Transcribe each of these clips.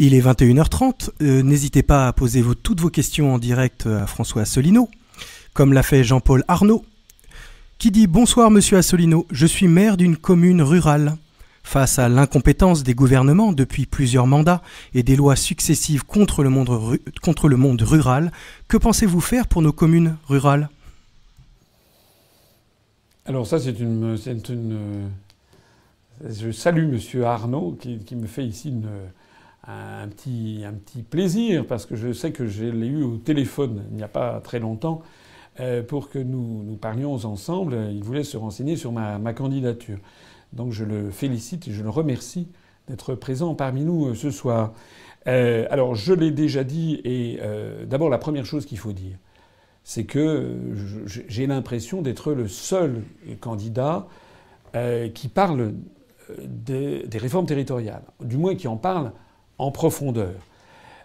Il est 21h30. Euh, n'hésitez pas à poser toutes vos questions en direct euh, à François Asselineau, comme l'a fait Jean-Paul Arnaud, qui dit Bonsoir, monsieur Assolino, je suis maire d'une commune rurale. Face à l'incompétence des gouvernements depuis plusieurs mandats et des lois successives contre le monde, rural, que pensez-vous faire pour nos communes rurales Alors ça, c'est une, euh, Je salue Monsieur Arnaud qui, me fait ici une, un petit, un petit plaisir, parce que je sais que je l'ai eu au téléphone il n'y a pas très longtemps, euh, pour que nous, nous parlions ensemble. Il voulait se renseigner sur ma, ma candidature. Donc je le félicite et je le remercie d'être présent parmi nous euh, ce soir. Euh, alors je l'ai déjà dit, et d'abord la première chose qu'il faut dire, c'est que j'ai l'impression d'être le seul candidat qui parle des, des réformes territoriales, du moins qui en parle en profondeur.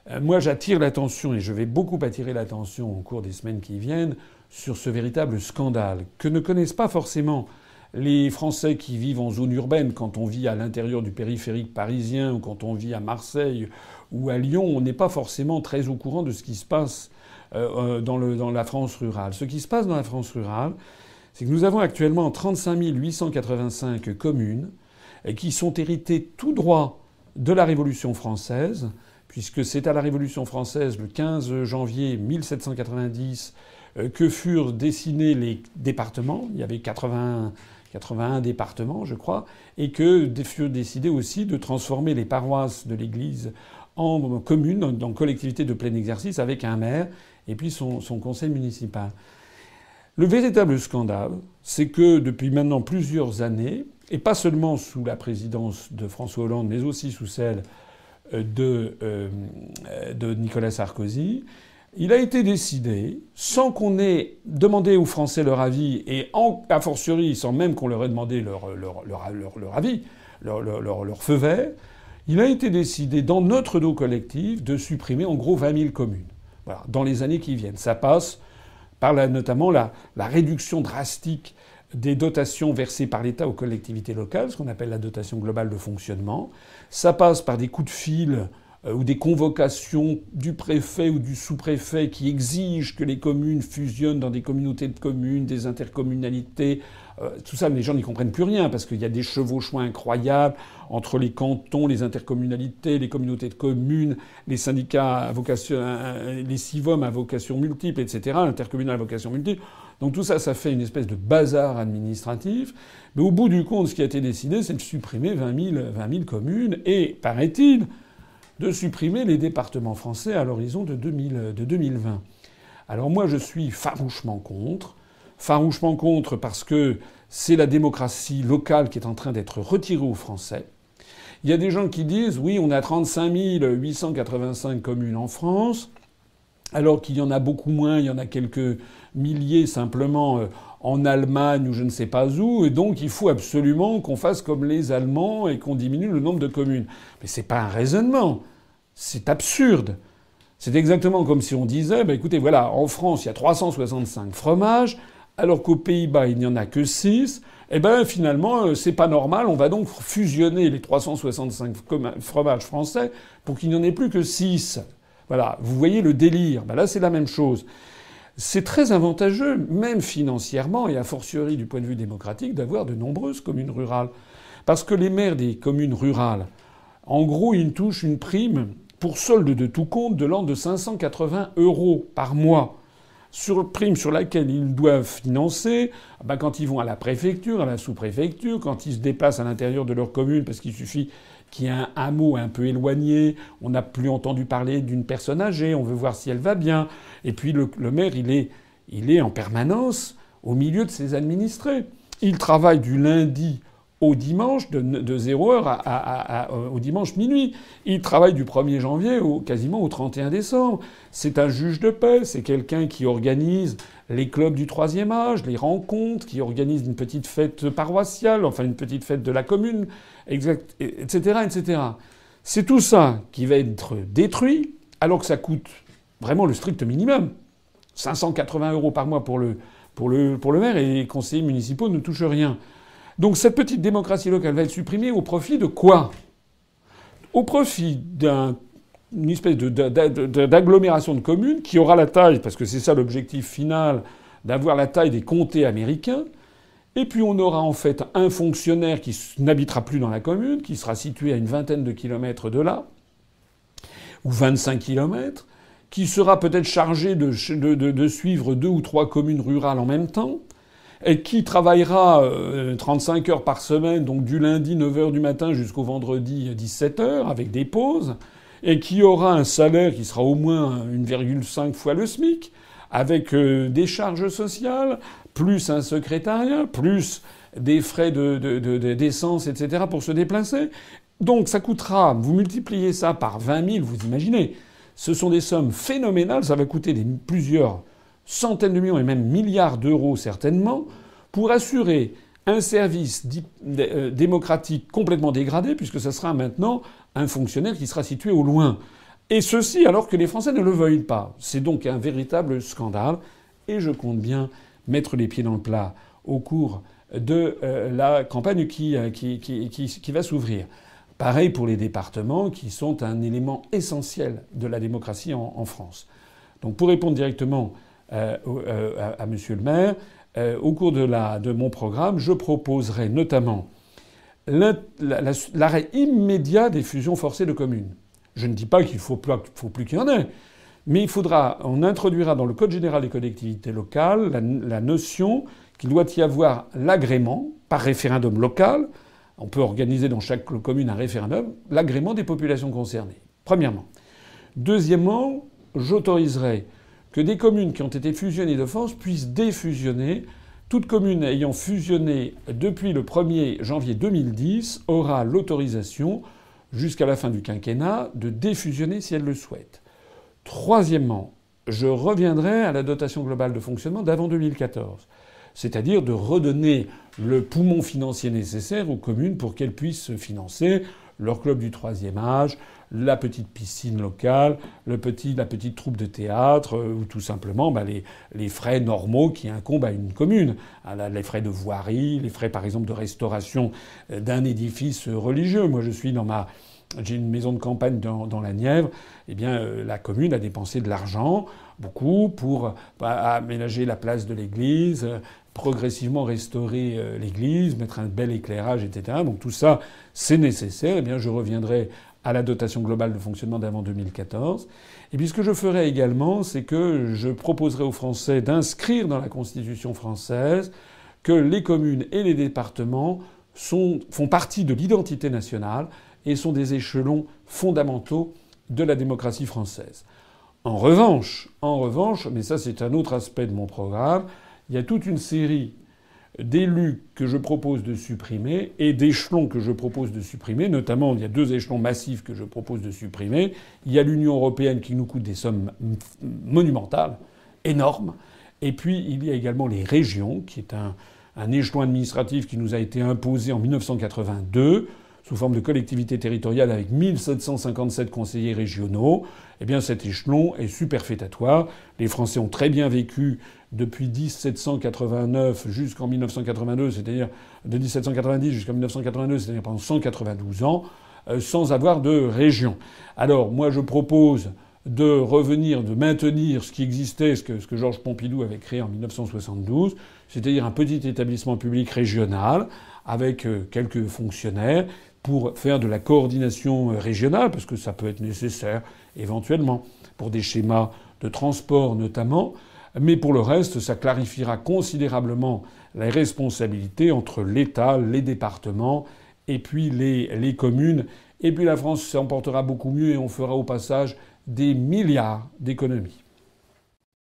Euh, moi, j'attire l'attention, et je vais beaucoup attirer l'attention au cours des semaines qui viennent, sur ce véritable scandale que ne connaissent pas forcément les Français qui vivent en zone urbaine. Quand on vit à l'intérieur du périphérique parisien, ou quand on vit à Marseille ou à Lyon, on n'est pas forcément très au courant de ce qui se passe euh, euh, dans, la France rurale. Ce qui se passe dans la France rurale, c'est que nous avons actuellement 35 885 communes qui sont héritées tout droit de la Révolution française, puisque c'est à la Révolution française, le 15 janvier 1790, euh, que furent dessinés les départements. Il y avait 80, 81 départements, je crois, et que furent décidés aussi de transformer les paroisses de l'Église en communes, en collectivités de plein exercice, avec un maire et puis son conseil municipal. Le véritable scandale, c'est que depuis maintenant plusieurs années, et pas seulement sous la présidence de François Hollande, mais aussi sous celle euh, euh, de, Nicolas Sarkozy, il a été décidé, sans qu'on ait demandé aux Français leur avis, et en, a fortiori sans même qu'on leur ait demandé leur, avis, leur, feu vert, il a été décidé dans notre dos collectif de supprimer en gros 20 000 communes. Voilà, dans les années qui viennent. Ça passe par notamment la, la réduction drastique des dotations versées par l'État aux collectivités locales, ce qu'on appelle la dotation globale de fonctionnement. Ça passe par des coups de fil euh, ou des convocations du préfet ou du sous-préfet qui exigent que les communes fusionnent dans des communautés de communes, des intercommunalités, euh, tout ça, les gens n'y comprennent plus rien parce qu'il y a des chevauchements incroyables entre les cantons, les intercommunalités, les communautés de communes, les syndicats à vocation, euh, les CIVOM à vocation multiple, etc., l'intercommunal à vocation multiple. Donc tout ça, ça fait une espèce de bazar administratif. Mais au bout du compte, ce qui a été décidé, c'est de supprimer 20 000 communes et, paraît-il, de supprimer les départements français à l'horizon de, 2020. Alors moi, je suis farouchement contre. Farouchement contre parce que c'est la démocratie locale qui est en train d'être retirée aux Français. Il y a des gens qui disent oui, on a 35 885 communes en France, alors qu'il y en a beaucoup moins, il y en a quelques milliers simplement euh, en Allemagne ou je ne sais pas où, et donc il faut absolument qu'on fasse comme les Allemands et qu'on diminue le nombre de communes. Mais c'est pas un raisonnement. C'est absurde. C'est exactement comme si on disait, bah, écoutez, voilà, en France, il y a 365 fromages, alors qu'aux Pays-Bas, il n'y en a que 6. Eh bien, finalement, euh, c'est pas normal. On va donc fusionner les 365 fromages français pour qu'il n'y en ait plus que 6. Voilà. Vous voyez le délire. Ben là, c'est la même chose. C'est très avantageux, même financièrement et a fortiori du point de vue démocratique, d'avoir de nombreuses communes rurales. Parce que les maires des communes rurales, en gros, ils touchent une prime pour solde de tout compte de l'ordre de 580 euros par mois sur prime sur laquelle ils doivent financer, ah ben, quand ils vont à la préfecture, à la sous-préfecture, quand ils se déplacent à l'intérieur de leur commune, parce qu'il suffit qu'il y ait un hameau un peu éloigné, on n'a plus entendu parler d'une personne âgée, on veut voir si elle va bien. Et puis le, le maire, il est, il est en permanence au milieu de ses administrés. Il travaille du lundi au dimanche de, 0h euh, au dimanche minuit. Il travaille du 1er janvier au, quasiment au 31 décembre. C'est un juge de paix, c'est quelqu'un qui organise les clubs du troisième âge, les rencontres, qui organise une petite fête paroissiale, enfin une petite fête de la commune, etc. etc. C'est tout ça qui va être détruit alors que ça coûte vraiment le strict minimum. 580 euros par mois pour le, pour le maire et les conseillers municipaux ne touchent rien. Donc cette petite démocratie locale va être supprimée au profit de quoi Au profit d'une espèce d'agglomération de, communes qui aura la taille, parce que c'est ça l'objectif final, d'avoir la taille des comtés américains. Et puis on aura en fait un fonctionnaire qui n'habitera plus dans la commune, qui sera situé à une vingtaine de kilomètres de là, ou 25 kilomètres, qui sera peut-être chargé de, suivre deux ou trois communes rurales en même temps, et qui travaillera 35 euh, heures par semaine, donc du lundi 9h du matin jusqu'au vendredi 17h, euh, avec des pauses, et qui aura un salaire qui sera au moins 1,5 fois le SMIC, avec euh, des charges sociales, plus un secrétariat, plus des frais de, d'essence, etc., pour se déplacer. Donc ça coûtera, vous multipliez ça par 20 000, vous imaginez, ce sont des sommes phénoménales, ça va coûter plusieurs centaines de millions et même milliards d'euros certainement, pour assurer un service euh, démocratique complètement dégradé, puisque ce sera maintenant un fonctionnaire qui sera situé au loin. Et ceci alors que les Français ne le veulent pas. C'est donc un véritable scandale, et je compte bien mettre les pieds dans le plat au cours de euh, la campagne euh, qui, qui, va s'ouvrir. Pareil pour les départements, qui sont un élément essentiel de la démocratie en France. Donc pour répondre directement euh, euh, à, Monsieur le maire, euh, au cours de, mon programme, je proposerai notamment l'arrêt immédiat des fusions forcées de communes. Je ne dis pas qu'il faut plus, faut plus qu'il y en ait, mais il faudra, on introduira dans le Code général des collectivités locales la, la notion qu'il doit y avoir l'agrément par référendum local. On peut organiser dans chaque commune un référendum, l'agrément des populations concernées, premièrement. Deuxièmement, j'autoriserai que des communes qui ont été fusionnées de force puissent défusionner. Toute commune ayant fusionné depuis le 1er janvier 2010 aura l'autorisation jusqu'à la fin du quinquennat de défusionner si elle le souhaite. Troisièmement, je reviendrai à la dotation globale de fonctionnement d'avant 2014, c'est-à-dire de redonner le poumon financier nécessaire aux communes pour qu'elles puissent se financer leur club du troisième âge, la petite piscine locale, le petit, la petite troupe de théâtre, euh, ou tout simplement bah, les, frais normaux qui incombent à une commune. Ah, les frais de voirie, les frais par exemple de restauration euh, d'un édifice religieux. Moi je suis dans ma j'ai une maison de campagne dans, la Nièvre, et eh bien euh, la commune a dépensé de l'argent beaucoup pour bah, aménager la place de l'église, progressivement restaurer euh, l'église, mettre un bel éclairage, etc. Donc tout ça, c'est nécessaire. Eh bien, je reviendrai à la dotation globale de fonctionnement d'avant 2014. Et puis ce que je ferai également, c'est que je proposerai aux Français d'inscrire dans la Constitution française que les communes et les départements font partie de l'identité nationale et sont des échelons fondamentaux de la démocratie française. En revanche, en revanche, mais ça c'est un autre aspect de mon programme, il y a toute une série d'élus que je propose de supprimer et d'échelons que je propose de supprimer. Notamment, il y a deux échelons massifs que je propose de supprimer. Il y a l'Union européenne qui nous coûte des sommes monumentales, énormes. Et puis, il y a également les régions, qui est un, un échelon administratif qui nous a été imposé en 1982 sous forme de collectivité territoriale avec 1757 conseillers régionaux, eh bien cet échelon est superfétatoire. Les Français ont très bien vécu depuis 1789 jusqu'en 1982, c'est-à-dire de 1790 jusqu'en 1982, c'est-à-dire pendant 192 ans, euh, sans avoir de région. Alors moi je propose de revenir, de maintenir ce qui existait, ce que, ce que Georges Pompidou avait créé en 1972, c'est-à-dire un petit établissement public régional avec euh, quelques fonctionnaires pour faire de la coordination euh, régionale, parce que ça peut être nécessaire éventuellement pour des schémas de transport notamment. Mais pour le reste, ça clarifiera considérablement les responsabilités entre l'État, les départements et puis les, les communes. Et puis la France s'emportera beaucoup mieux et on fera au passage des milliards d'économies.